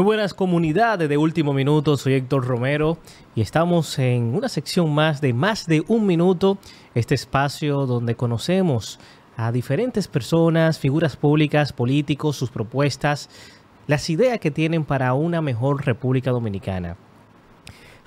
Muy buenas comunidades de Último Minuto, soy Héctor Romero y estamos en una sección más de más de un minuto, este espacio donde conocemos a diferentes personas, figuras públicas, políticos, sus propuestas, las ideas que tienen para una mejor República Dominicana.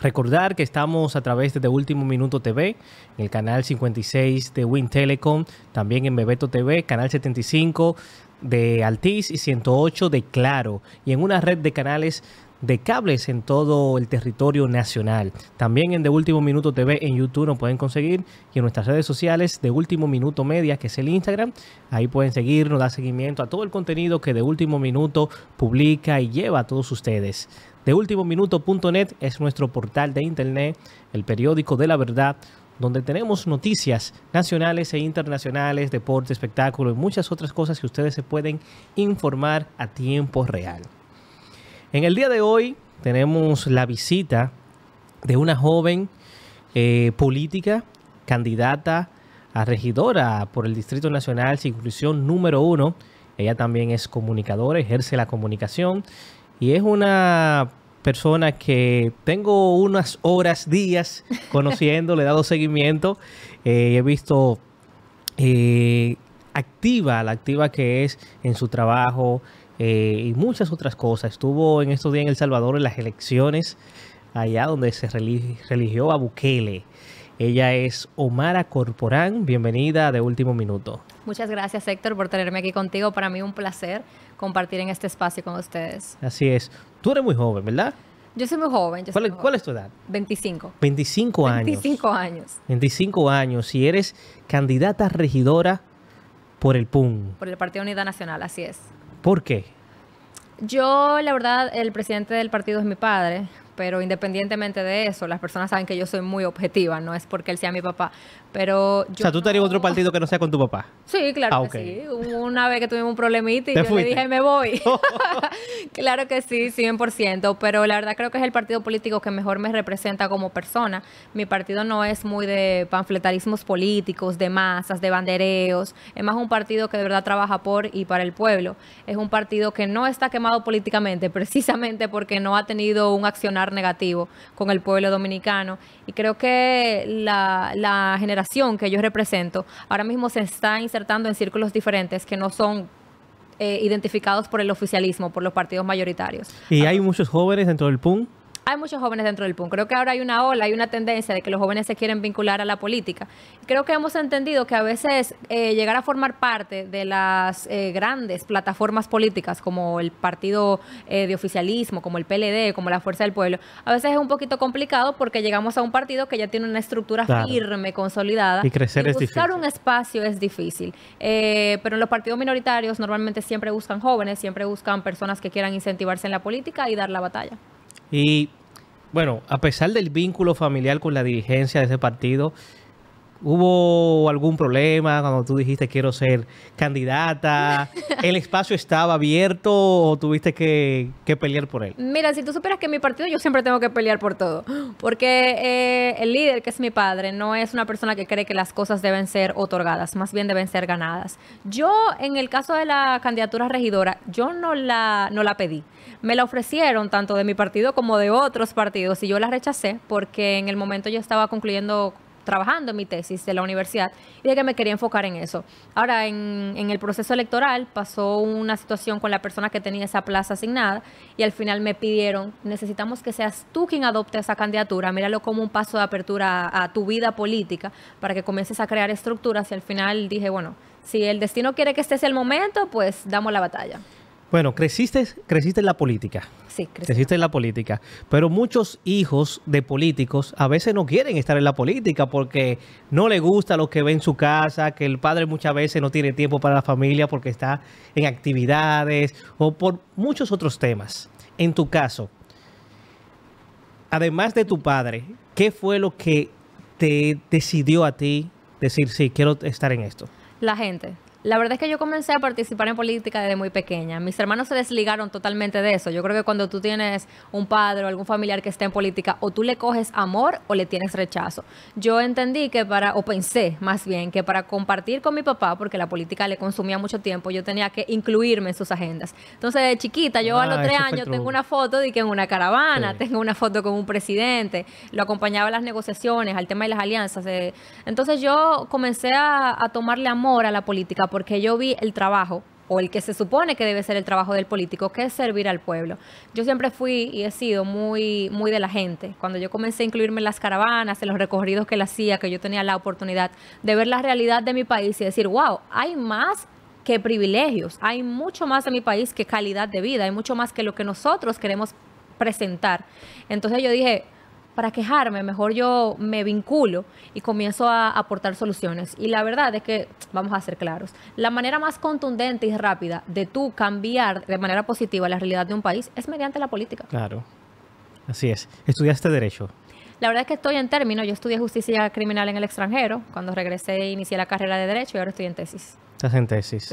Recordar que estamos a través de Último Minuto TV, en el canal 56 de Win Telecom, también en Bebeto TV, canal 75 de Altiz y 108 de Claro y en una red de canales de cables en todo el territorio nacional. También en De Último Minuto TV en YouTube nos pueden conseguir y en nuestras redes sociales de Último Minuto Media, que es el Instagram. Ahí pueden seguirnos, dar seguimiento a todo el contenido que De Último Minuto publica y lleva a todos ustedes. De Último Minuto.net es nuestro portal de internet, el periódico de la verdad donde tenemos noticias nacionales e internacionales, deporte, espectáculo y muchas otras cosas que ustedes se pueden informar a tiempo real. En el día de hoy tenemos la visita de una joven eh, política, candidata a regidora por el Distrito Nacional inclusión número uno. Ella también es comunicadora, ejerce la comunicación y es una persona que tengo unas horas, días conociendo, le he dado seguimiento, eh, he visto eh, activa, la activa que es en su trabajo eh, y muchas otras cosas. Estuvo en estos días en El Salvador en las elecciones, allá donde se religió a Bukele. Ella es Omara Corporán, bienvenida de Último Minuto. Muchas gracias Héctor por tenerme aquí contigo. Para mí un placer compartir en este espacio con ustedes. Así es. Tú eres muy joven, ¿verdad? Yo soy muy joven. ¿Cuál, es tu edad? 25. 25 años. 25 años. 25 años. Y eres candidata regidora por el PUN. Por el Partido Unidad Nacional, así es. ¿Por qué? Yo, la verdad, el presidente del partido es mi padre, pero independientemente de eso, las personas saben que yo soy muy objetiva, no es porque él sea mi papá, pero yo... O sea, tú no... otro partido que no sea con tu papá. Sí, claro ah, que sí. Una vez que tuvimos un problemita y yo le dije, me voy. claro que sí, 100%, pero la verdad creo que es el partido político que mejor me representa como persona. Mi partido no es muy de panfletarismos políticos, de masas, de bandereos, es más un partido que de verdad trabaja por y para el pueblo. Es un partido que no está quemado políticamente, precisamente porque no ha tenido un accionar negativo con el pueblo dominicano. Y creo que la, la generación que yo represento ahora mismo se está insertando en círculos diferentes que no son eh, identificados por el oficialismo, por los partidos mayoritarios. ¿Y hay muchos jóvenes dentro del PUN? hay muchos jóvenes dentro del PUN. Creo que ahora hay una ola, hay una tendencia de que los jóvenes se quieren vincular a la política. Creo que hemos entendido que a veces eh, llegar a formar parte de las eh, grandes plataformas políticas como el Partido eh, de Oficialismo, como el PLD, como la Fuerza del Pueblo, a veces es un poquito complicado porque llegamos a un partido que ya tiene una estructura firme, consolidada. Y crecer y buscar un espacio es difícil. pero en los partidos minoritarios normalmente siempre buscan jóvenes, siempre buscan personas que quieran incentivarse en la política y dar la batalla. Y bueno, a pesar del vínculo familiar con la dirigencia de ese partido, ¿Hubo algún problema cuando tú dijiste quiero ser candidata? ¿El espacio estaba abierto o tuviste que, pelear por él? Mira, si tú supieras que en mi partido yo siempre tengo que pelear por todo, porque eh, el líder, que es mi padre, no es una persona que cree que las cosas deben ser otorgadas, más bien deben ser ganadas. Yo, en el caso de la candidatura regidora, yo no la, no la pedí. Me la ofrecieron tanto de mi partido como de otros partidos y yo la rechacé porque en el momento yo estaba concluyendo trabajando en mi tesis de la universidad y de que me quería enfocar en eso. Ahora, en, el proceso electoral pasó una situación con la persona que tenía esa plaza asignada y al final me pidieron, necesitamos que seas tú quien adopte esa candidatura, míralo como un paso de apertura a, a tu vida política para que comiences a crear estructuras y al final dije, bueno, si el destino quiere que este sea el momento, pues damos la batalla. Bueno, creciste, creciste en la política. Sí, creciste en la política. Pero muchos hijos de políticos a veces no quieren estar en la política porque no le gusta lo que ve en su casa, que el padre muchas veces no tiene tiempo para la familia porque está en actividades o por muchos otros temas. En tu caso, además de tu padre, ¿qué fue lo que te decidió a ti decir, sí, quiero estar en esto? La gente la verdad es que yo comencé a participar en política desde muy pequeña. Mis hermanos se desligaron totalmente de eso. Yo creo que cuando tú tienes un padre o algún familiar que esté en política, o tú le coges amor o le tienes rechazo. Yo entendí que para, o pensé más bien, que para compartir con mi papá, porque la política le consumía mucho tiempo, yo tenía que incluirme en sus agendas. Entonces, de chiquita, yo a los ah, tres años tengo una foto de que en una caravana, tengo una foto con un presidente, lo acompañaba a las negociaciones, al tema de las alianzas. Eh. Entonces, yo comencé a, a tomarle amor a la política porque yo vi el trabajo o el que se supone que debe ser el trabajo del político, que es servir al pueblo. Yo siempre fui y he sido muy, muy de la gente. Cuando yo comencé a incluirme en las caravanas, en los recorridos que la hacía, que yo tenía la oportunidad de ver la realidad de mi país y decir, wow, hay más que privilegios, hay mucho más en mi país que calidad de vida, hay mucho más que lo que nosotros queremos presentar. Entonces yo dije, para quejarme, mejor yo me vinculo y comienzo a aportar soluciones. Y la verdad es que, vamos a ser claros, la manera más contundente y rápida de tú cambiar de manera positiva la realidad de un país es mediante la política. Claro, así es. ¿Estudiaste derecho? La verdad es que estoy en término. yo estudié justicia criminal en el extranjero, cuando regresé inicié la carrera de derecho y ahora estoy en tesis en tesis.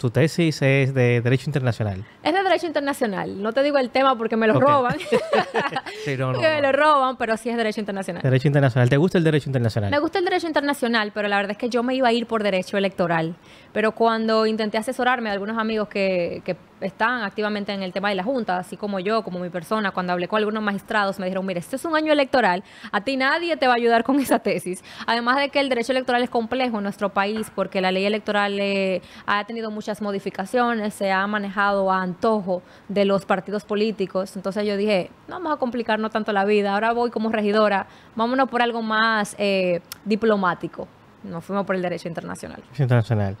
Tu tesis es de Derecho Internacional. Es de Derecho Internacional. No te digo el tema porque me lo roban. sí, me lo roban, pero sí es Derecho Internacional. Derecho Internacional. ¿Te gusta el Derecho Internacional? Me gusta el Derecho Internacional, pero la verdad es que yo me iba a ir por Derecho Electoral pero cuando intenté asesorarme a algunos amigos que, que están activamente en el tema de la Junta, así como yo, como mi persona, cuando hablé con algunos magistrados, me dijeron, mire, este es un año electoral, a ti nadie te va a ayudar con esa tesis. Además de que el derecho electoral es complejo en nuestro país, porque la ley electoral eh, ha tenido muchas modificaciones, se ha manejado a antojo de los partidos políticos. Entonces yo dije, no vamos a complicarnos tanto la vida, ahora voy como regidora, vámonos por algo más eh, diplomático nos fuimos por el derecho internacional. Internacional.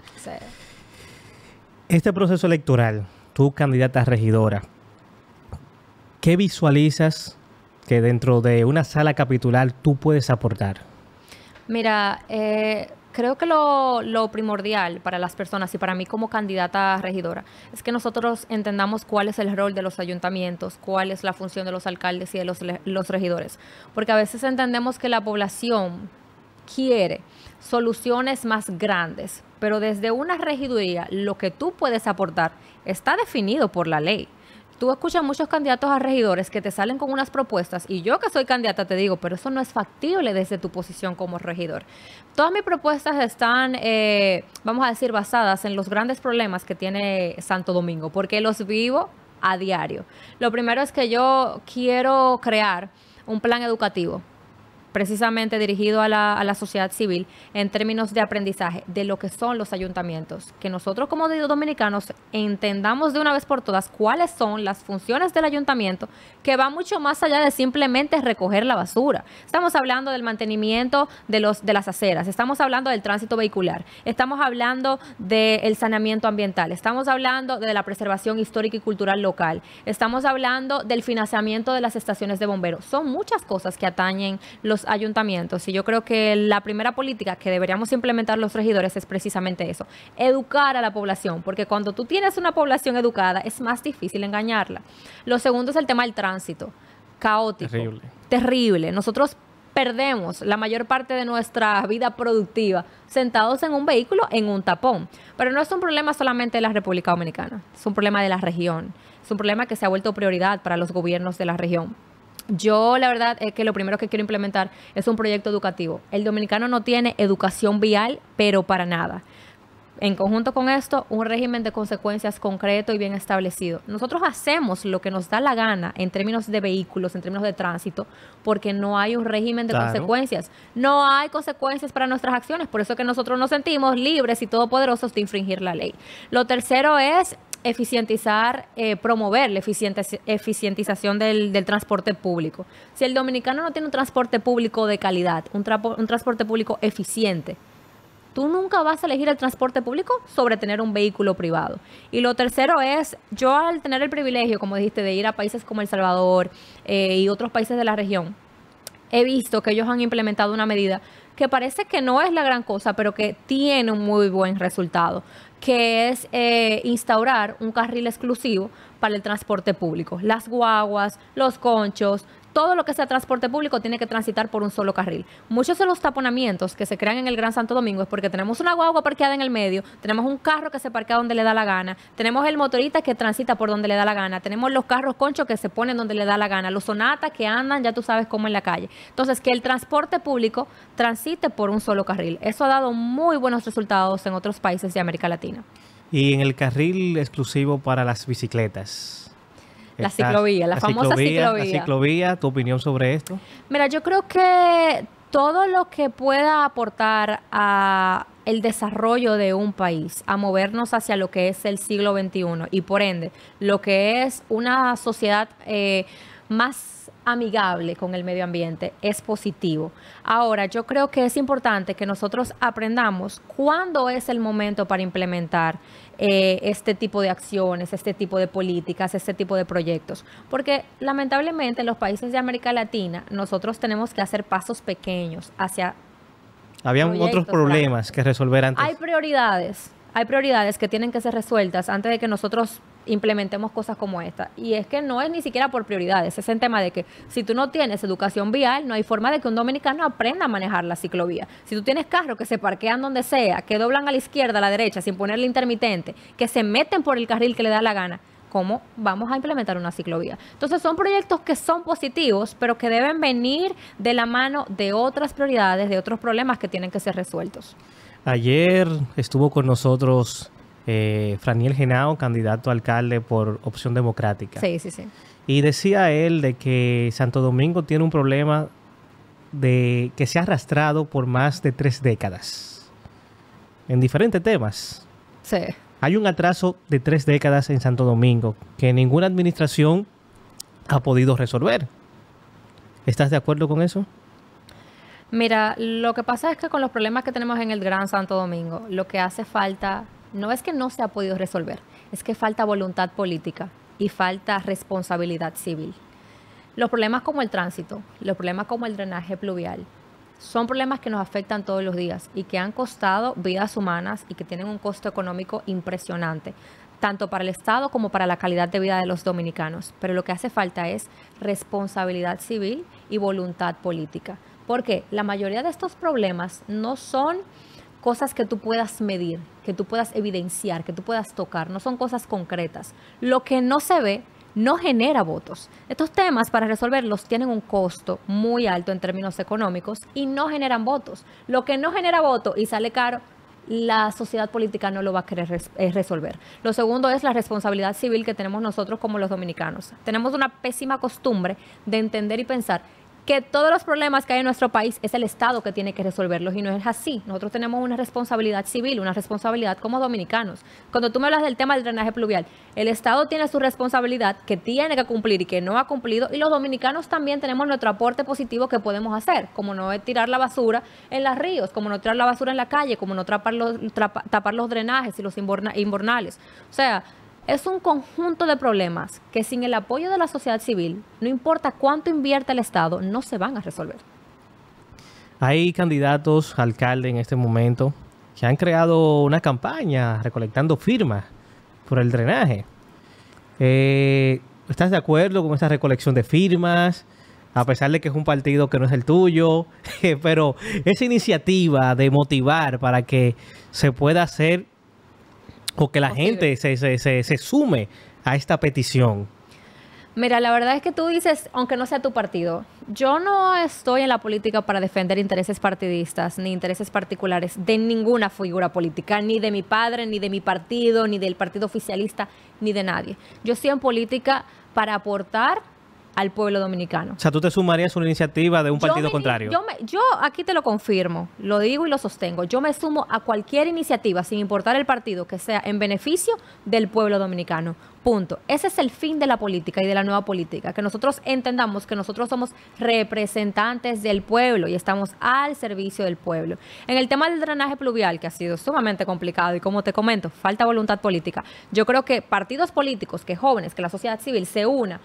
Este proceso electoral, tú candidata a regidora, ¿qué visualizas que dentro de una sala capitular tú puedes aportar? Mira, eh, creo que lo, primordial para las personas y para mí como candidata a regidora es que nosotros entendamos cuál es el rol de los ayuntamientos, cuál es la función de los alcaldes y de los, los regidores. Porque a veces entendemos que la población quiere soluciones más grandes, pero desde una regiduría lo que tú puedes aportar está definido por la ley. Tú escuchas muchos candidatos a regidores que te salen con unas propuestas y yo que soy candidata te digo, pero eso no es factible desde tu posición como regidor. Todas mis propuestas están, eh, vamos a decir, basadas en los grandes problemas que tiene Santo Domingo, porque los vivo a diario. Lo primero es que yo quiero crear un plan educativo precisamente dirigido a la, a la, sociedad civil en términos de aprendizaje de lo que son los ayuntamientos. Que nosotros como dominicanos entendamos de una vez por todas cuáles son las funciones del ayuntamiento que va mucho más allá de simplemente recoger la basura. Estamos hablando del mantenimiento de, los, de las aceras, estamos hablando del tránsito vehicular, estamos hablando del saneamiento ambiental, estamos hablando de la preservación histórica y cultural local, estamos hablando del financiamiento de las estaciones de bomberos. Son muchas cosas que atañen los ayuntamientos, y yo creo que la primera política que deberíamos implementar los regidores es precisamente eso, educar a la población, porque cuando tú tienes una población educada es más difícil engañarla. Lo segundo es el tema del tránsito, caótico, terrible. terrible. Nosotros perdemos la mayor parte de nuestra vida productiva sentados en un vehículo, en un tapón. Pero no es un problema solamente de la República Dominicana, es un problema de la región, es un problema que se ha vuelto prioridad para los gobiernos de la región. Yo la verdad es que lo primero que quiero implementar es un proyecto educativo. El dominicano no tiene educación vial, pero para nada. En conjunto con esto, un régimen de consecuencias concreto y bien establecido. Nosotros hacemos lo que nos da la gana en términos de vehículos, en términos de tránsito, porque no hay un régimen de consecuencias. No hay consecuencias para nuestras acciones, por eso es que nosotros nos sentimos libres y todopoderosos de infringir la ley. Lo tercero es eficientizar, eh, promover la eficientización del, transporte público. Si el dominicano no tiene un transporte público de calidad, un, un transporte público eficiente, tú nunca vas a elegir el transporte público sobre tener un vehículo privado. Y lo tercero es, yo al tener el privilegio, como dijiste, de ir a países como El Salvador eh, y otros países de la región, he visto que ellos han implementado una medida que parece que no es la gran cosa, pero que tiene un muy buen resultado que es eh, instaurar un carril exclusivo para el transporte público. Las guaguas, los conchos, todo lo que sea transporte público tiene que transitar por un solo carril. Muchos de los taponamientos que se crean en el Gran Santo Domingo es porque tenemos una guagua parqueada en el medio, tenemos un carro que se parquea donde le da la gana, tenemos el motorista que transita por donde le da la gana, tenemos los carros conchos que se ponen donde le da la gana, los sonatas que andan, ya tú sabes cómo en la calle. Entonces, que el transporte público transite por un solo carril. Eso ha dado muy buenos resultados en otros países de América Latina. Y en el carril exclusivo para las bicicletas. La ciclovía, la, famosa ciclovía, La ciclovía, tu opinión sobre esto. Mira, yo creo que todo lo que pueda aportar a el desarrollo de un país, a movernos hacia lo que es el siglo XXI y por ende lo que es una sociedad eh, más amigable con el medio ambiente es positivo. Ahora, yo creo que es importante que nosotros aprendamos cuándo es el momento para implementar eh, este tipo de acciones, este tipo de políticas, este tipo de proyectos. Porque lamentablemente en los países de América Latina nosotros tenemos que hacer pasos pequeños hacia... Habían otros problemas que resolver antes. Hay prioridades, hay prioridades que tienen que ser resueltas antes de que nosotros implementemos cosas como esta. Y es que no es ni siquiera por prioridades, es el tema de que si tú no tienes educación vial, no hay forma de que un dominicano aprenda a manejar la ciclovía. Si tú tienes carros que se parquean donde sea, que doblan a la izquierda, a la derecha, sin ponerle intermitente, que se meten por el carril que le da la gana, cómo vamos a implementar una ciclovía. Entonces son proyectos que son positivos, pero que deben venir de la mano de otras prioridades, de otros problemas que tienen que ser resueltos. Ayer estuvo con nosotros eh, Franiel Genao, candidato a alcalde por opción democrática. Sí, sí, sí. Y decía él de que Santo Domingo tiene un problema de que se ha arrastrado por más de tres décadas en diferentes temas. Sí. Hay un atraso de tres décadas en Santo Domingo que ninguna administración ha podido resolver. ¿Estás de acuerdo con eso? Mira, lo que pasa es que con los problemas que tenemos en el Gran Santo Domingo, lo que hace falta no es que no se ha podido resolver, es que falta voluntad política y falta responsabilidad civil. Los problemas como el tránsito, los problemas como el drenaje pluvial, son problemas que nos afectan todos los días y que han costado vidas humanas y que tienen un costo económico impresionante, tanto para el Estado como para la calidad de vida de los dominicanos. Pero lo que hace falta es responsabilidad civil y voluntad política, porque la mayoría de estos problemas no son cosas que tú puedas medir, que tú puedas evidenciar, que tú puedas tocar, no son cosas concretas. Lo que no se ve no genera votos. Estos temas para resolverlos tienen un costo muy alto en términos económicos y no generan votos. Lo que no genera voto y sale caro, la sociedad política no lo va a querer eh, resolver. Lo segundo es la responsabilidad civil que tenemos nosotros como los dominicanos. Tenemos una pésima costumbre de entender y pensar que todos los problemas que hay en nuestro país es el Estado que tiene que resolverlos y no es así. Nosotros tenemos una responsabilidad civil, una responsabilidad como dominicanos. Cuando tú me hablas del tema del drenaje pluvial, el Estado tiene su responsabilidad que tiene que cumplir y que no ha cumplido y los dominicanos también tenemos nuestro aporte positivo que podemos hacer, como no tirar la basura en los ríos, como no tirar la basura en la calle, como no tapar los, tapar los drenajes y los inbornales. O sea, es un conjunto de problemas que sin el apoyo de la sociedad civil, no importa cuánto invierta el Estado, no se van a resolver. Hay candidatos alcalde en este momento que han creado una campaña recolectando firmas por el drenaje. Eh, ¿Estás de acuerdo con esa recolección de firmas? A pesar de que es un partido que no es el tuyo, pero esa iniciativa de motivar para que se pueda hacer o que la gente se, se, se, se sume a esta petición? Mira, la verdad es que tú dices, aunque no sea tu partido, yo no estoy en la política para defender intereses partidistas ni intereses particulares de ninguna figura política, ni de mi padre, ni de mi partido, ni del partido oficialista, ni de nadie. Yo estoy en política para aportar al pueblo dominicano. O sea, tú te sumarías a una iniciativa de un partido contrario. yo aquí te lo confirmo, lo digo y lo sostengo. Yo me sumo a cualquier iniciativa, sin importar el partido, que sea en beneficio del pueblo dominicano. Punto. Ese es el fin de la política y de la nueva política, que nosotros entendamos que nosotros somos representantes del pueblo y estamos al servicio del pueblo. En el tema del drenaje pluvial, que ha sido sumamente complicado y como te comento, falta voluntad política, yo creo que partidos políticos, que jóvenes, que la sociedad civil se una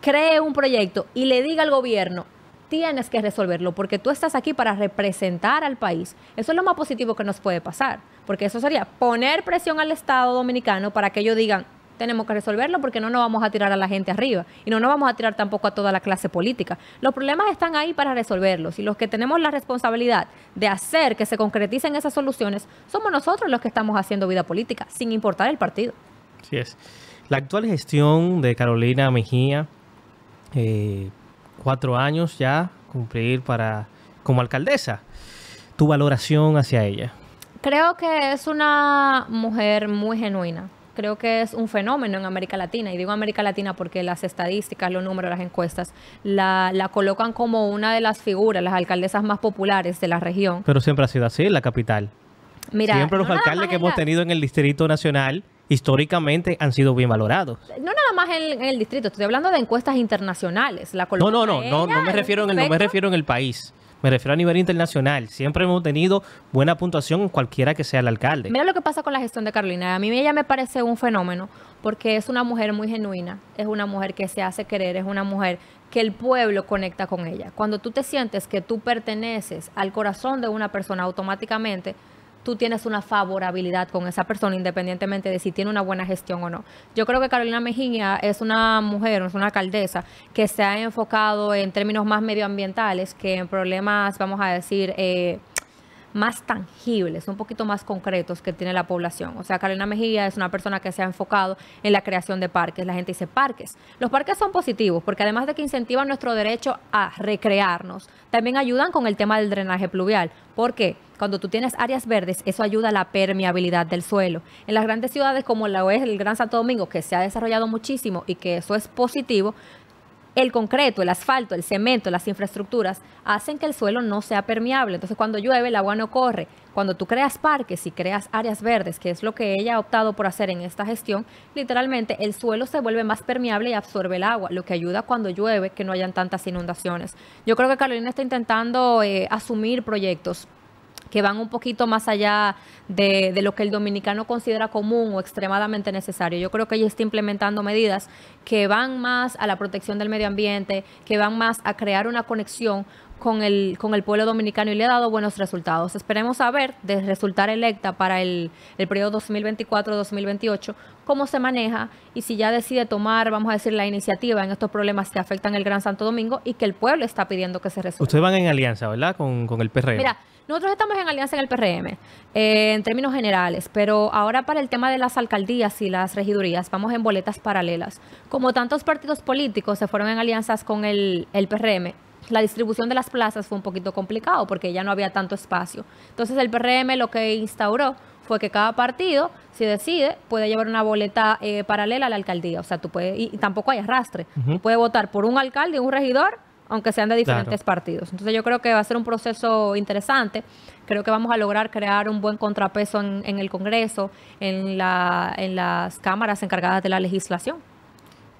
cree un proyecto y le diga al gobierno, tienes que resolverlo porque tú estás aquí para representar al país. Eso es lo más positivo que nos puede pasar, porque eso sería poner presión al Estado dominicano para que ellos digan, tenemos que resolverlo porque no nos vamos a tirar a la gente arriba y no nos vamos a tirar tampoco a toda la clase política. Los problemas están ahí para resolverlos y los que tenemos la responsabilidad de hacer que se concreticen esas soluciones somos nosotros los que estamos haciendo vida política, sin importar el partido. Así es. La actual gestión de Carolina Mejía eh, cuatro años ya cumplir para como alcaldesa. Tu valoración hacia ella. Creo que es una mujer muy genuina. Creo que es un fenómeno en América Latina. Y digo América Latina porque las estadísticas, los números, las encuestas la, colocan como una de las figuras, las alcaldesas más populares de la región. Pero siempre ha sido así, la capital. Mira, siempre los alcaldes que hemos tenido en el Distrito Nacional históricamente han sido bien valorados. No nada más en, el distrito, estoy hablando de encuestas internacionales. no, no, no, no, me refiero en el, no me refiero en el país. Me refiero a nivel internacional. Siempre hemos tenido buena puntuación cualquiera que sea el alcalde. Mira lo que pasa con la gestión de Carolina. A mí ella me parece un fenómeno porque es una mujer muy genuina, es una mujer que se hace querer, es una mujer que el pueblo conecta con ella. Cuando tú te sientes que tú perteneces al corazón de una persona automáticamente, tú tienes una favorabilidad con esa persona, independientemente de si tiene una buena gestión o no. Yo creo que Carolina Mejía es una mujer, es una alcaldesa que se ha enfocado en términos más medioambientales que en problemas, vamos a decir, eh, más tangibles, un poquito más concretos que tiene la población. O sea, Carolina Mejía es una persona que se ha enfocado en la creación de parques. La gente dice parques. Los parques son positivos porque además de que incentivan nuestro derecho a recrearnos, también ayudan con el tema del drenaje pluvial. ¿Por qué? Cuando tú tienes áreas verdes, eso ayuda a la permeabilidad del suelo. En las grandes ciudades como la es el Gran Santo Domingo, que se ha desarrollado muchísimo y que eso es positivo, el concreto, el asfalto, el cemento, las infraestructuras hacen que el suelo no sea permeable. Entonces cuando llueve el agua no corre. Cuando tú creas parques y creas áreas verdes, que es lo que ella ha optado por hacer en esta gestión, literalmente el suelo se vuelve más permeable y absorbe el agua, lo que ayuda cuando llueve que no hayan tantas inundaciones. Yo creo que Carolina está intentando eh, asumir proyectos que van un poquito más allá de, lo que el dominicano considera común o extremadamente necesario. Yo creo que ella está implementando medidas que van más a la protección del medio ambiente, que van más a crear una conexión con el, con el pueblo dominicano y le ha dado buenos resultados. Esperemos saber, de resultar electa para el, el periodo 2024-2028, cómo se maneja y si ya decide tomar, vamos a decir, la iniciativa en estos problemas que afectan el Gran Santo Domingo y que el pueblo está pidiendo que se resuelva. Ustedes van en alianza, ¿verdad? Con, el PRM. Mira, nosotros estamos en alianza en el PRM, eh, en términos generales, pero ahora para el tema de las alcaldías y las regidurías, vamos en boletas paralelas. Como tantos partidos políticos se fueron en alianzas con el, el PRM, la distribución de las plazas fue un poquito complicado porque ya no había tanto espacio. Entonces el PRM lo que instauró fue que cada partido, si decide, puede llevar una boleta eh, paralela a la alcaldía. O sea, tú puedes, y, tampoco hay arrastre. Puede puedes votar por un alcalde y un regidor, aunque sean de diferentes partidos. Entonces yo creo que va a ser un proceso interesante. Creo que vamos a lograr crear un buen contrapeso en, el Congreso, en, en las cámaras encargadas de la legislación.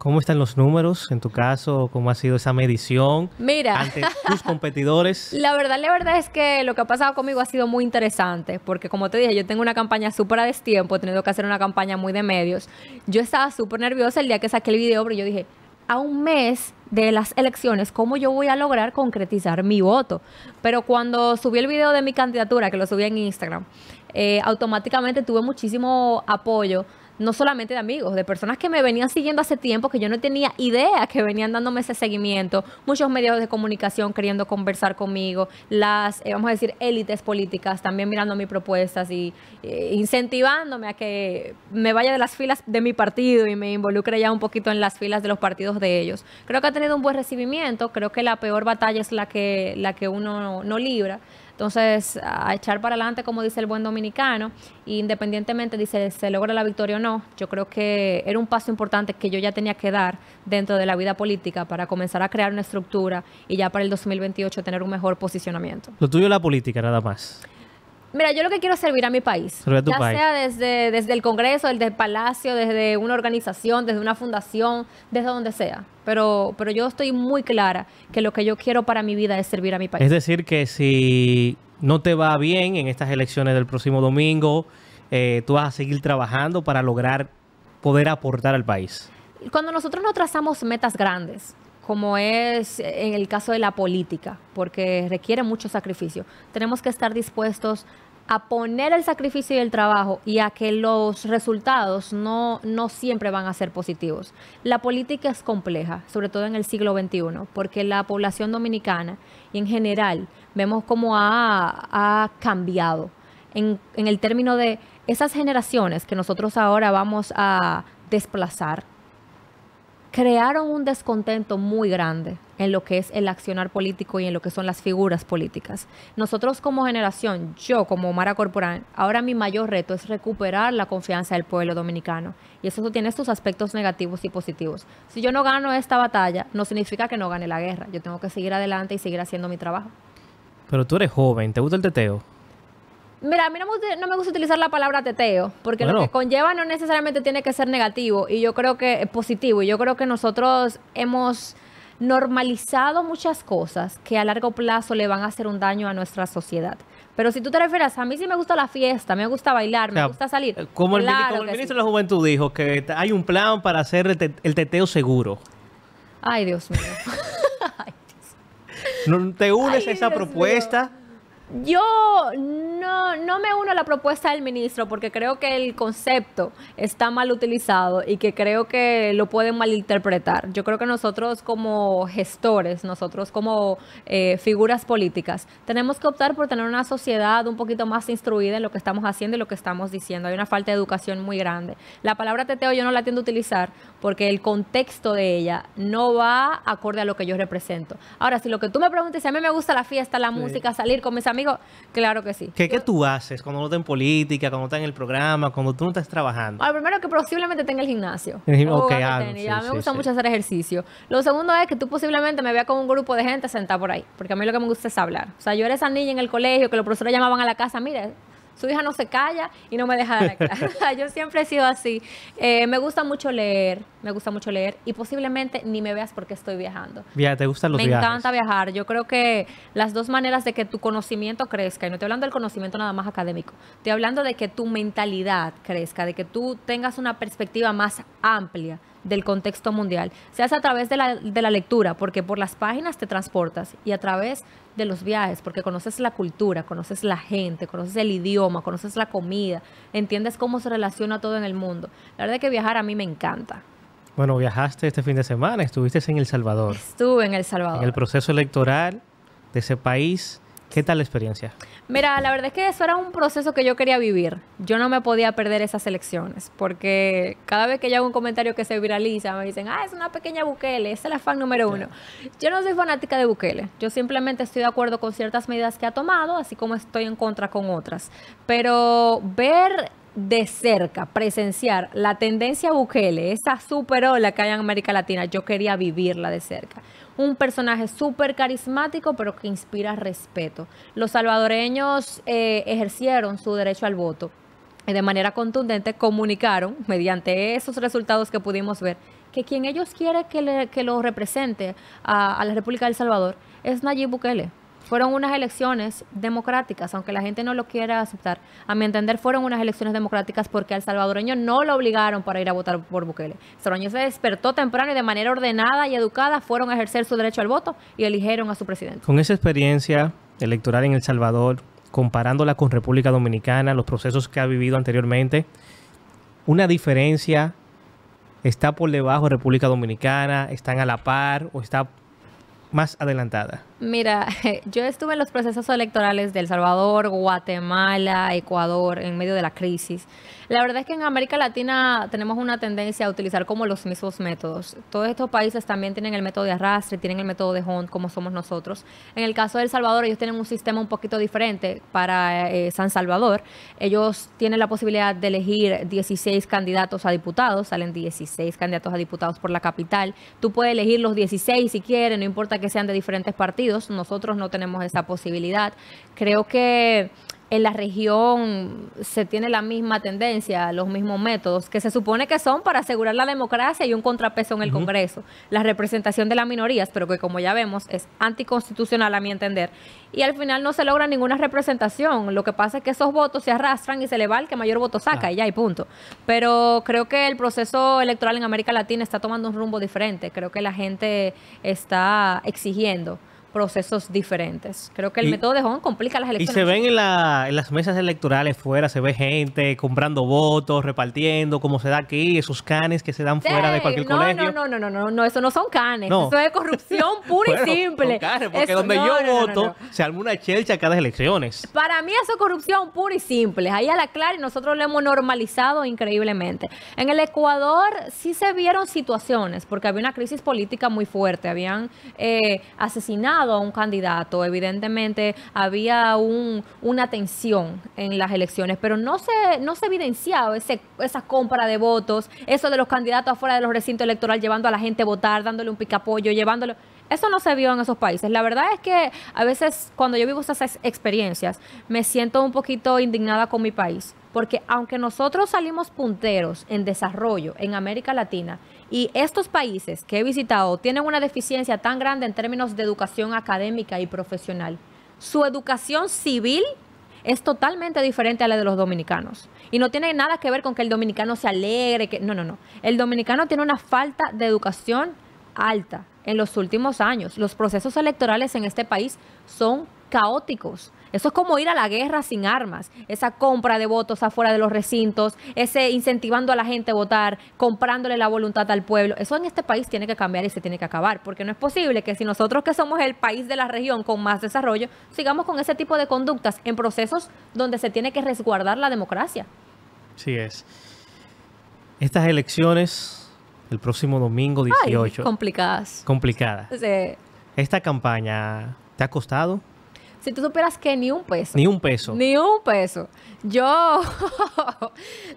¿Cómo están los números en tu caso? ¿Cómo ha sido esa medición Mira, ante tus competidores? La verdad, la verdad es que lo que ha pasado conmigo ha sido muy interesante, porque como te dije, yo tengo una campaña súper a destiempo, he tenido que hacer una campaña muy de medios. Yo estaba súper nerviosa el día que saqué el video, pero yo dije, a un mes de las elecciones, cómo yo voy a lograr concretizar mi voto. Pero cuando subí el video de mi candidatura, que lo subí en Instagram, eh, automáticamente tuve muchísimo apoyo no solamente de amigos, de personas que me venían siguiendo hace tiempo, que yo no tenía idea que venían dándome ese seguimiento, muchos medios de comunicación queriendo conversar conmigo, las, eh, vamos a decir, élites políticas también mirando mis propuestas y eh, incentivándome a que me vaya de las filas de mi partido y me involucre ya un poquito en las filas de los partidos de ellos. Creo que ha tenido un buen recibimiento, creo que la peor batalla es la que, la que uno no libra. Entonces, a echar para adelante, como dice el buen dominicano, independientemente dice se logra la victoria o no, yo creo que era un paso importante que yo ya tenía que dar dentro de la vida política para comenzar a crear una estructura y ya para el 2028 tener un mejor posicionamiento. Lo tuyo es la política, nada más. Mira, yo lo que quiero es servir a mi país. ya sea desde, desde el Congreso, desde el Palacio, desde una organización, desde una fundación, desde donde sea. Pero, pero yo estoy muy clara que lo que yo quiero para mi vida es servir a mi país. Es decir, que si no te va bien en estas elecciones del próximo domingo, eh, tú vas a seguir trabajando para lograr poder aportar al país. Cuando nosotros no trazamos metas grandes, como es en el caso de la política, porque requiere mucho sacrificio. Tenemos que estar dispuestos a poner el sacrificio y el trabajo y a que los resultados no, siempre van a ser positivos. La política es compleja, sobre todo en el siglo XXI, porque la población dominicana y en general vemos cómo ha, cambiado en, en el término de esas generaciones que nosotros ahora vamos a desplazar crearon un descontento muy grande en lo que es el accionar político y en lo que son las figuras políticas. Nosotros como generación, yo como Mara Corporal, ahora mi mayor reto es recuperar la confianza del pueblo dominicano. Y eso tiene sus aspectos negativos y positivos. Si yo no gano esta batalla, no significa que no gane la guerra. Yo tengo que seguir adelante y seguir haciendo mi trabajo. Pero tú eres joven, ¿te gusta el teteo? Mira, a mí no me, gusta utilizar la palabra teteo, porque lo que conlleva no necesariamente tiene que ser negativo, y yo creo que es positivo, y yo creo que nosotros hemos normalizado muchas cosas que a largo plazo le van a hacer un daño a nuestra sociedad. Pero si tú te refieres, a mí sí me gusta la fiesta, me gusta bailar, me gusta salir. Como el, ministro de la Juventud dijo que hay un plan para hacer el, teteo seguro. Ay, Dios mío. ¿Te unes a esa propuesta? Yo no, no, me uno a la propuesta del ministro porque creo que el concepto está mal utilizado y que creo que lo pueden malinterpretar. Yo creo que nosotros como gestores, nosotros como eh, figuras políticas, tenemos que optar por tener una sociedad un poquito más instruida en lo que estamos haciendo y lo que estamos diciendo. Hay una falta de educación muy grande. La palabra teteo yo no la tiendo a utilizar porque el contexto de ella no va acorde a lo que yo represento. Ahora, si lo que tú me preguntas, si a mí me gusta la fiesta, la música, salir con mis amigos, digo claro que sí. ¿Qué, ¿Qué tú haces cuando no estás en política, cuando estás en el programa, cuando tú no estás trabajando? Lo primero que posiblemente tenga el gimnasio. El gimnasio. me gusta mucho hacer ejercicio. Lo segundo es que tú posiblemente me veas con un grupo de gente sentada por ahí, porque a mí lo que me gusta es hablar. O sea, yo era esa niña en el colegio que los profesores llamaban a la casa, mire, su hija no se calla y no me deja de Yo siempre he sido así. Eh, me gusta mucho leer, me gusta mucho leer y posiblemente ni me veas porque estoy viajando. ¿te gustan los viajes? Me encanta viajar. Yo creo que las dos maneras de que tu conocimiento crezca, y no estoy hablando del conocimiento nada más académico, estoy hablando de que tu mentalidad crezca, de que tú tengas una perspectiva más amplia del contexto mundial. Se hace a través de la, de la lectura, porque por las páginas te transportas y a través de los viajes, porque conoces la cultura, conoces la gente, conoces el idioma, conoces la comida, entiendes cómo se relaciona todo en el mundo. La verdad es que viajar a mí me encanta. Bueno, viajaste este fin de semana, estuviste en El Salvador. Estuve en El Salvador. En el proceso electoral de ese país ¿Qué tal la experiencia? Mira, la verdad es que eso era un proceso que yo quería vivir. Yo no me podía perder esas elecciones, porque cada vez que yo hago un comentario que se viraliza, me dicen, ah, es una pequeña Bukele, esa es la fan número uno. Yo no soy fanática de Bukele, yo simplemente estoy de acuerdo con ciertas medidas que ha tomado, así como estoy en contra con otras. Pero ver de cerca, presenciar la tendencia Bukele, esa super ola que hay en América Latina, yo quería vivirla de cerca. Un personaje súper carismático, pero que inspira respeto. Los salvadoreños eh, ejercieron su derecho al voto y de manera contundente comunicaron, mediante esos resultados que pudimos ver, que quien ellos quieren que, lo represente a, la República del Salvador es Nayib Bukele. Fueron unas elecciones democráticas, aunque la gente no lo quiera aceptar. A mi entender, fueron unas elecciones democráticas porque al salvadoreño no lo obligaron para ir a votar por Bukele. El salvadoreño se despertó temprano y de manera ordenada y educada fueron a ejercer su derecho al voto y eligieron a su presidente. Con esa experiencia electoral en El Salvador, comparándola con República Dominicana, los procesos que ha vivido anteriormente, una diferencia está por debajo de República Dominicana, están a la par o está más adelantada? Mira, yo estuve en los procesos electorales de El Salvador, Guatemala, Ecuador, en medio de la crisis. La verdad es que en América Latina tenemos una tendencia a utilizar como los mismos métodos. Todos estos países también tienen el método de arrastre, tienen el método de Hunt, como somos nosotros. En el caso de El Salvador, ellos tienen un sistema un poquito diferente para eh, San Salvador. Ellos tienen la posibilidad de elegir 16 candidatos a diputados, salen 16 candidatos a diputados por la capital. Tú puedes elegir los 16 si quieres, no importa que sean de diferentes partidos nosotros no tenemos esa posibilidad. Creo que en la región se tiene la misma tendencia, los mismos métodos, que se supone que son para asegurar la democracia y un contrapeso en el Congreso, la representación de las minorías, pero que como ya vemos es anticonstitucional a mi entender. Y al final no se logra ninguna representación, lo que pasa es que esos votos se arrastran y se le va el que mayor voto saca y ya hay punto. Pero creo que el proceso electoral en América Latina está tomando un rumbo diferente, creo que la gente está exigiendo procesos diferentes. Creo que el método de Juan complica las elecciones. Y se ven en, las mesas electorales fuera, se ve gente comprando votos, repartiendo, como se da aquí, esos canes que se dan fuera de cualquier no, colegio. No, no, no, no, no, eso no son canes, eso es corrupción pura y simple. Son canes, porque donde yo voto se arma una chelcha cada elecciones. Para mí eso es corrupción pura y simple, ahí a la clara y nosotros lo hemos normalizado increíblemente. En el Ecuador sí se vieron situaciones, porque había una crisis política muy fuerte, habían eh, asesinados a un candidato. Evidentemente había una tensión en las elecciones, pero no se, no se evidenciaba ese, esa compra de votos, eso de los candidatos afuera de los recintos electorales llevando a la gente a votar, dándole un picapollo, llevándolo. Eso no se vio en esos países. La verdad es que a veces cuando yo vivo esas experiencias, me siento un poquito indignada con mi país porque aunque nosotros salimos punteros en desarrollo en América Latina y estos países que he visitado tienen una deficiencia tan grande en términos de educación académica y profesional, su educación civil es totalmente diferente a la de los dominicanos. Y no tiene nada que ver con que el dominicano se alegre, que no, no, no. El dominicano tiene una falta de educación alta en los últimos años. Los procesos electorales en este país son caóticos. Eso es como ir a la guerra sin armas. Esa compra de votos afuera de los recintos, ese incentivando a la gente a votar, comprándole la voluntad al pueblo. Eso en este país tiene que cambiar y se tiene que acabar, porque no es posible que si nosotros que somos el país de la región con más desarrollo, sigamos con ese tipo de conductas en procesos donde se tiene que resguardar la democracia. Sí es. Estas elecciones, el próximo domingo 18. complicadas. Complicadas. Esta campaña, ¿te ha costado? Si tú supieras que ni un peso. Ni un peso. Ni un peso. Yo,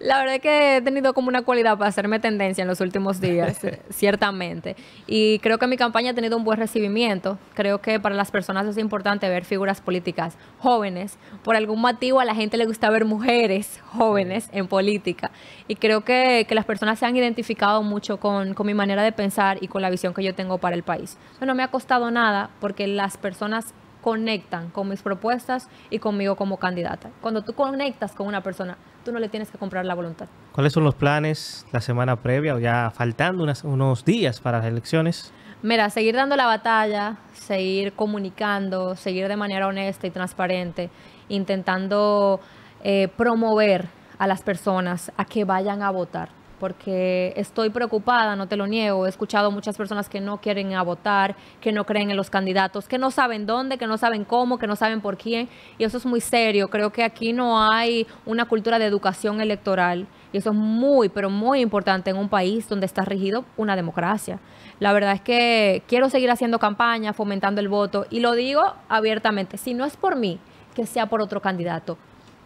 la verdad es que he tenido como una cualidad para hacerme tendencia en los últimos días, ciertamente. Y creo que mi campaña ha tenido un buen recibimiento. Creo que para las personas es importante ver figuras políticas jóvenes. Por algún motivo a la gente le gusta ver mujeres jóvenes en política. Y creo que, las personas se han identificado mucho con, mi manera de pensar y con la visión que yo tengo para el país. no me ha costado nada porque las personas conectan con mis propuestas y conmigo como candidata. Cuando tú conectas con una persona, tú no le tienes que comprar la voluntad. ¿Cuáles son los planes la semana previa o ya faltando unos días para las elecciones? Mira, seguir dando la batalla, seguir comunicando, seguir de manera honesta y transparente, intentando eh, promover a las personas a que vayan a votar porque estoy preocupada, no te lo niego. He escuchado muchas personas que no quieren a votar, que no creen en los candidatos, que no saben dónde, que no saben cómo, que no saben por quién. Y eso es muy serio. Creo que aquí no hay una cultura de educación electoral. Y eso es muy, pero muy importante en un país donde está regido una democracia. La verdad es que quiero seguir haciendo campaña, fomentando el voto. Y lo digo abiertamente, si no es por mí, que sea por otro candidato.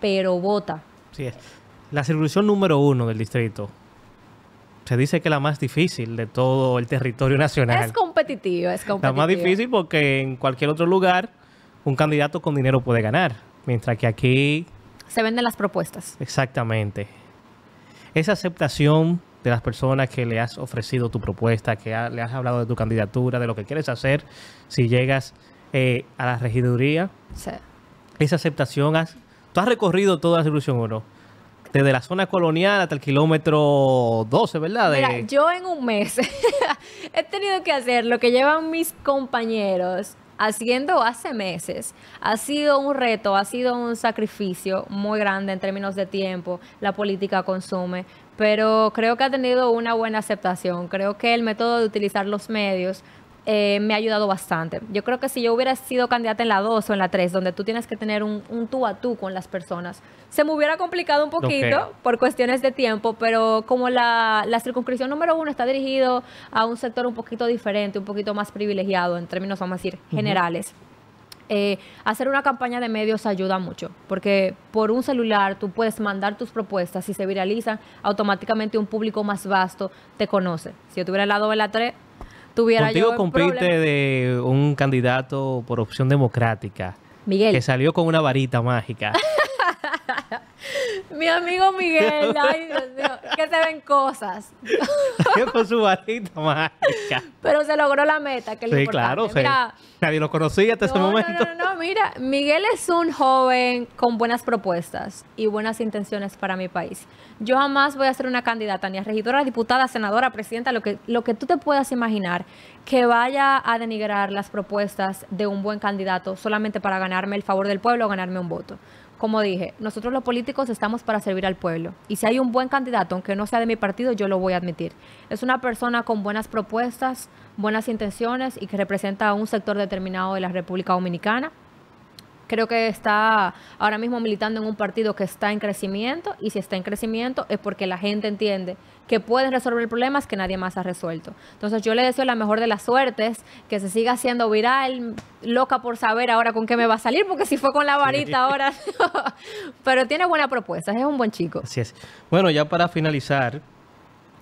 Pero vota. Sí La solución número uno del distrito, se dice que la más difícil de todo el territorio nacional. Es competitiva, es competitiva. La más difícil porque en cualquier otro lugar un candidato con dinero puede ganar, mientras que aquí... Se venden las propuestas. Exactamente. Esa aceptación de las personas que le has ofrecido tu propuesta, que le has hablado de tu candidatura, de lo que quieres hacer, si llegas eh, a la regiduría. Esa aceptación, has, tú has recorrido toda la solución o no desde la zona colonial hasta el kilómetro 12, ¿verdad? yo en un mes he tenido que hacer lo que llevan mis compañeros haciendo hace meses. Ha sido un reto, ha sido un sacrificio muy grande en términos de tiempo, la política consume, pero creo que ha tenido una buena aceptación. Creo que el método de utilizar los medios eh, me ha ayudado bastante. Yo creo que si yo hubiera sido candidata en la 2 o en la 3, donde tú tienes que tener un, tú a tú con las personas, se me hubiera complicado un poquito por cuestiones de tiempo, pero como la, circunscripción número 1 está dirigido a un sector un poquito diferente, un poquito más privilegiado en términos, vamos a decir, generales. Eh, hacer una campaña de medios ayuda mucho, porque por un celular tú puedes mandar tus propuestas, y se viraliza automáticamente un público más vasto te conoce. Si yo tuviera el lado de la 3, Contigo compite de un candidato por opción democrática. Miguel. Que salió con una varita mágica. Mi amigo Miguel, ay Dios mío, que se ven cosas. Con su mágica. Pero se logró la meta, que es lo claro, Nadie lo conocía hasta ese momento. No, no, no, mira, Miguel es un joven con buenas propuestas y buenas intenciones para mi país. Yo jamás voy a ser una candidata, ni a regidora, diputada, senadora, presidenta, lo que, lo que tú te puedas imaginar, que vaya a denigrar las propuestas de un buen candidato solamente para ganarme el favor del pueblo o ganarme un voto como dije, nosotros los políticos estamos para servir al pueblo. Y si hay un buen candidato, aunque no sea de mi partido, yo lo voy a admitir. Es una persona con buenas propuestas, buenas intenciones y que representa a un sector determinado de la República Dominicana creo que está ahora mismo militando en un partido que está en crecimiento y si está en crecimiento es porque la gente entiende que pueden resolver problemas que nadie más ha resuelto. Entonces yo le deseo la mejor de las suertes, que se siga siendo viral, loca por saber ahora con qué me va a salir, porque si fue con la varita ahora, pero tiene buena propuesta, es un buen chico. es. Bueno, ya para finalizar,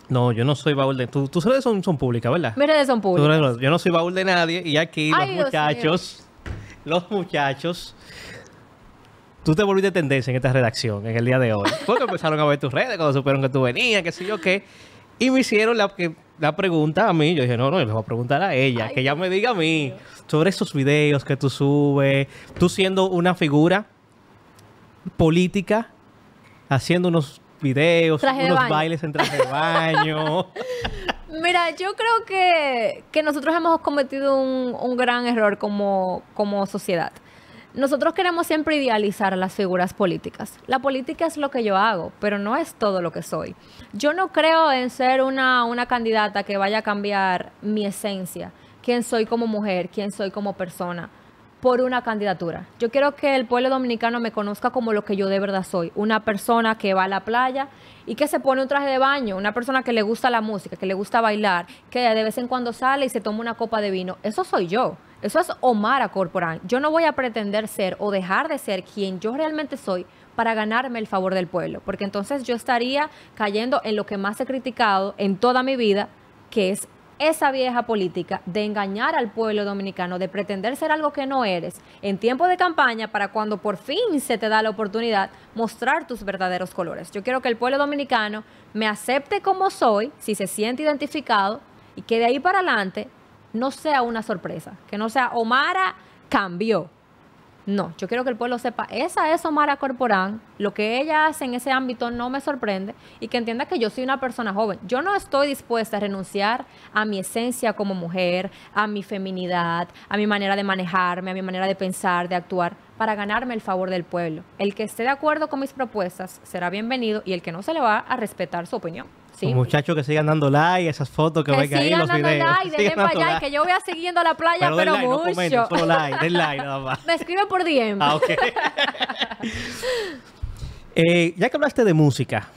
no, yo no soy baúl de... tú, tú son, son públicas, ¿verdad? Mis redes son públicas. Yo no soy baúl de nadie y aquí los muchachos los muchachos. Tú te volviste tendencia en esta redacción en el día de hoy. Porque empezaron a ver tus redes cuando supieron que tú venías, qué sé yo qué. Y me hicieron la, la pregunta a mí. Yo dije, no, no, yo les voy a preguntar a ella, que ella me diga a mí sobre esos videos que tú subes. Tú siendo una figura política, haciendo unos videos, unos bailes entre traje baño. Mira, yo creo que, nosotros hemos cometido un, gran error como, sociedad. Nosotros queremos siempre idealizar las figuras políticas. La política es lo que yo hago, pero no es todo lo que soy. Yo no creo en ser una candidata que vaya a cambiar mi esencia, quién soy como mujer, quién soy como persona por una candidatura. Yo quiero que el pueblo dominicano me conozca como lo que yo de verdad soy, una persona que va a la playa y que se pone un traje de baño, una persona que le gusta la música, que le gusta bailar, que de vez en cuando sale y se toma una copa de vino. Eso soy yo. Eso es Omar Corporán. Yo no voy a pretender ser o dejar de ser quien yo realmente soy para ganarme el favor del pueblo, porque entonces yo estaría cayendo en lo que más he criticado en toda mi vida, que es esa vieja política de engañar al pueblo dominicano, de pretender ser algo que no eres en tiempo de campaña para cuando por fin se te da la oportunidad mostrar tus verdaderos colores. Yo quiero que el pueblo dominicano me acepte como soy, si se siente identificado, y que de ahí para adelante no sea una sorpresa, que no sea Omara cambió. No, yo quiero que el pueblo sepa, esa es Omar Corporán, lo que ella hace en ese ámbito no me sorprende y que entienda que yo soy una persona joven. Yo no estoy dispuesta a renunciar a mi esencia como mujer, a mi feminidad, a mi manera de manejarme, a mi manera de pensar, de actuar, para ganarme el favor del pueblo. El que esté de acuerdo con mis propuestas será bienvenido y el que no se le va a respetar su opinión muchachos que sigan dando like, esas fotos que, que a ahí, los videos. Like, para que yo voy a seguir a la playa, pero, mucho. No solo like, den like nada más. Me escriben por DM. Ah, ok. Eh, ya que hablaste de música,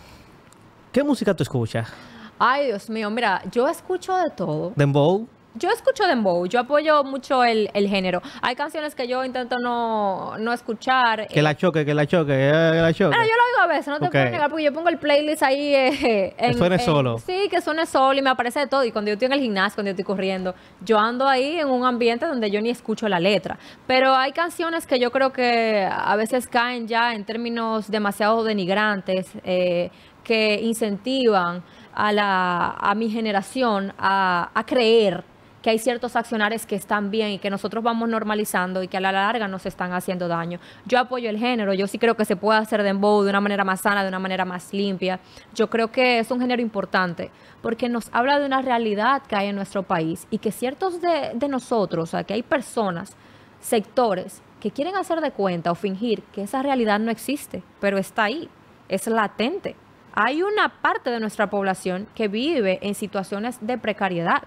¿qué música tú escuchas? Ay, Dios mío, mira, yo escucho de todo. ¿Dembow? yo escucho dembow, yo apoyo mucho el, el, género. Hay canciones que yo intento no, escuchar. Que la eh, choque, que la choque, eh, que la choque. Pero ah, yo lo oigo a veces, no te negar, porque yo pongo el playlist ahí. Eh, que suene solo. Sí, que suene solo y me aparece de todo. Y cuando yo estoy en el gimnasio, cuando yo estoy corriendo, yo ando ahí en un ambiente donde yo ni escucho la letra. Pero hay canciones que yo creo que a veces caen ya en términos demasiado denigrantes, que incentivan a, la, a mi generación a, a creer que hay ciertos accionarios que están bien y que nosotros vamos normalizando y que a la larga nos están haciendo daño. Yo apoyo el género, yo sí creo que se puede hacer dembow de una manera más sana, de una manera más limpia. Yo creo que es un género importante porque nos habla de una realidad que hay en nuestro país y que ciertos de, de nosotros, o sea, que hay personas, sectores que quieren hacer de cuenta o fingir que esa realidad no existe, pero está ahí, es latente. Hay una parte de nuestra población que vive en situaciones de precariedad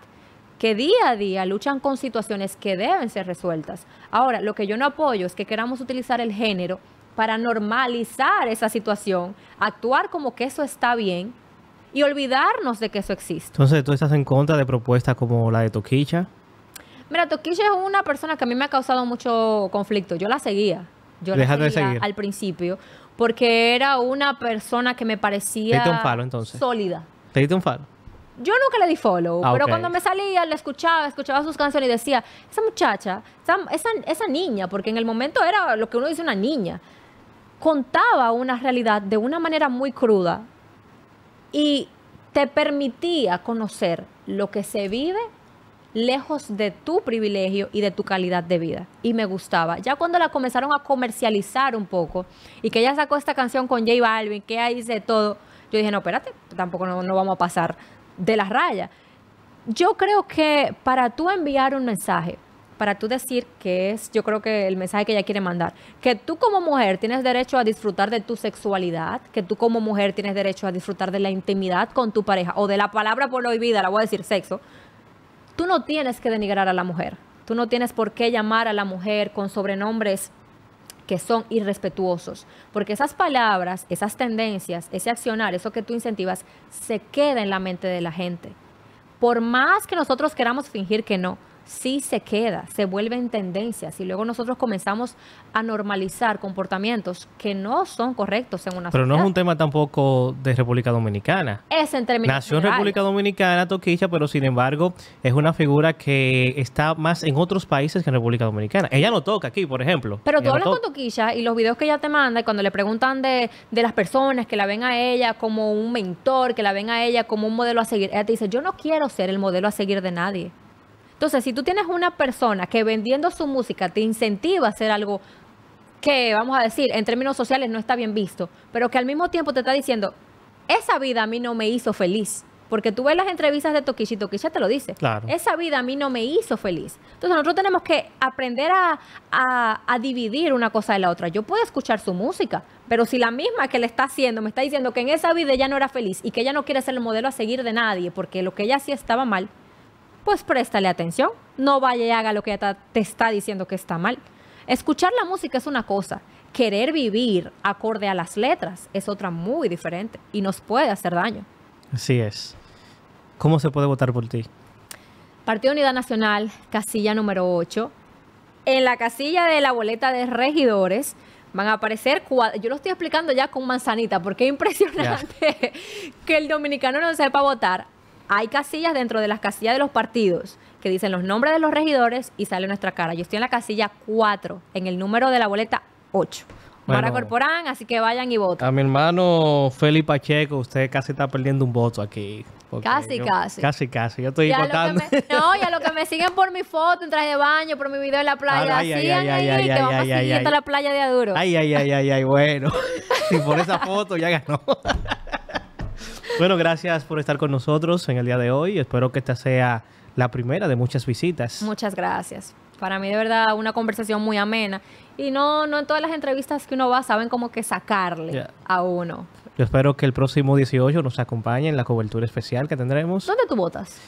que día a día luchan con situaciones que deben ser resueltas. Ahora, lo que yo no apoyo es que queramos utilizar el género para normalizar esa situación, actuar como que eso está bien y olvidarnos de que eso existe. Entonces, ¿tú estás en contra de propuestas como la de Toquicha? Mira, Toquicha es una persona que a mí me ha causado mucho conflicto. Yo la seguía. Yo la seguía al principio porque era una persona que me parecía un palo, entonces. sólida. ¿Te diste un falo? Yo nunca le di follow, ah, pero cuando me salía, le escuchaba, escuchaba sus canciones y decía, esa muchacha, esa, esa, niña, porque en el momento era lo que uno dice una niña, contaba una realidad de una manera muy cruda y te permitía conocer lo que se vive lejos de tu privilegio y de tu calidad de vida. Y me gustaba. Ya cuando la comenzaron a comercializar un poco y que ella sacó esta canción con J Balvin, que ahí dice todo, yo dije, no, espérate, tampoco no, no vamos a pasar de la raya. Yo creo que para tú enviar un mensaje, para tú decir que es, yo creo que el mensaje que ella quiere mandar, que tú como mujer tienes derecho a disfrutar de tu sexualidad, que tú como mujer tienes derecho a disfrutar de la intimidad con tu pareja o de la palabra por prohibida, la voy a decir sexo, tú no tienes que denigrar a la mujer, tú no tienes por qué llamar a la mujer con sobrenombres que son irrespetuosos, porque esas palabras, esas tendencias, ese accionar, eso que tú incentivas, se queda en la mente de la gente. Por más que nosotros queramos fingir que no, si se queda, se vuelven tendencias y luego nosotros comenzamos a normalizar comportamientos que no son correctos en una Pero no es un tema tampoco de República Dominicana. Es en términos Nació en República Dominicana, Toquilla, pero sin embargo es una figura que está más en otros países que en República Dominicana. Ella no toca aquí, por ejemplo. Pero tú hablas con Toquilla y los videos que ella te manda, y cuando le preguntan de, de las personas que la ven a ella como un mentor, que la ven a ella como un modelo a seguir, ella te dice, yo no quiero ser el modelo a seguir de nadie. Entonces, si tú tienes una persona que vendiendo su música te incentiva a hacer algo que, vamos a decir, en términos sociales no está bien visto, pero que al mismo tiempo te está diciendo, esa vida a mí no me hizo feliz. Porque tú ves las entrevistas de Toquishi, que ya te lo dice. Esa vida a mí no me hizo feliz. Entonces nosotros tenemos que aprender a, dividir una cosa de la otra. Yo puedo escuchar su música, pero si la misma que le está haciendo me está diciendo que en esa vida ella no era feliz y que ella no quiere ser el modelo a seguir de nadie porque lo que ella hacía estaba mal, pues préstale atención. No vaya y haga lo que te está diciendo que está mal. Escuchar la música es una cosa, querer vivir acorde a las letras es otra muy diferente y nos puede hacer daño. Así es. ¿Cómo se puede votar por ti? Partido Unidad Nacional, casilla número 8. En la casilla de la boleta de regidores van a aparecer, yo lo estoy explicando ya con manzanita porque es impresionante que el dominicano no sepa votar. Hay casillas dentro de las casillas de los partidos que dicen los nombres de los regidores y sale nuestra cara. Yo estoy en la casilla 4, en el número de la boleta 8. Para Corporán, así que vayan y voten. A mi hermano Felipe Pacheco, usted casi está perdiendo un voto aquí. Casi, casi. Casi, casi. Yo estoy votando. no, y a los que me siguen por mi foto en traje de baño, por mi video en la ah, playa, ay, sigan ay, ay, ahí vamos a seguir hasta la playa de Aduro. Ay, ay, ay, ay, ay, bueno. Y por esa foto ya ganó. Bueno, gracias por estar con nosotros en el día de hoy. Espero que esta sea la primera de muchas visitas. Muchas gracias. Para mí de verdad una conversación muy amena. Y no, no en todas las entrevistas que uno va saben como que sacarle a uno. Yo espero que el próximo 18 nos acompañe en la cobertura especial que tendremos. ¿Dónde tú votas?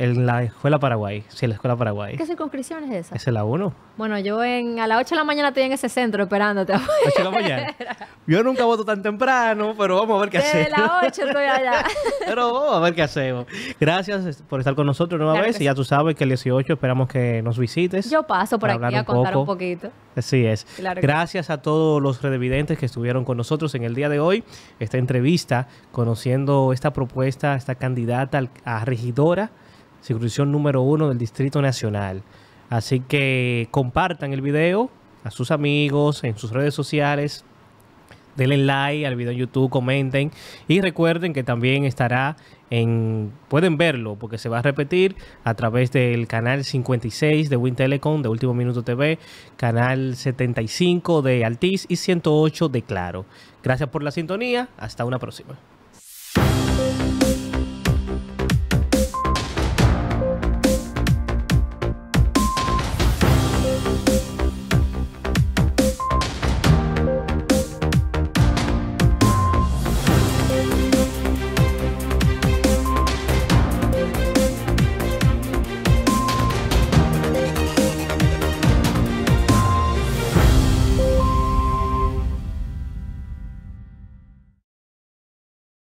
En la Escuela Paraguay. Sí, la Escuela Paraguay. ¿Qué circunscripción es esa? Es es la 1. Bueno, yo en, a las 8 de la mañana estoy en ese centro esperándote. Yo nunca voto tan temprano, pero vamos a ver qué hacemos. a las 8 estoy allá. pero vamos a ver qué hacemos. Gracias por estar con nosotros nuevamente Y ya tú sabes que el 18 esperamos que nos visites. Yo paso por aquí a contar un poquito. Así es. Gracias a todos los redevidentes que estuvieron con nosotros en el día de hoy. Esta entrevista, conociendo esta propuesta, esta candidata a regidora circunscripción número uno del Distrito Nacional. Así que compartan el video a sus amigos en sus redes sociales. Denle like al video en YouTube, comenten y recuerden que también estará en, pueden verlo porque se va a repetir a través del canal 56 de Win Telecom de Último Minuto TV, canal 75 de Altiz y 108 de Claro. Gracias por la sintonía, hasta una próxima.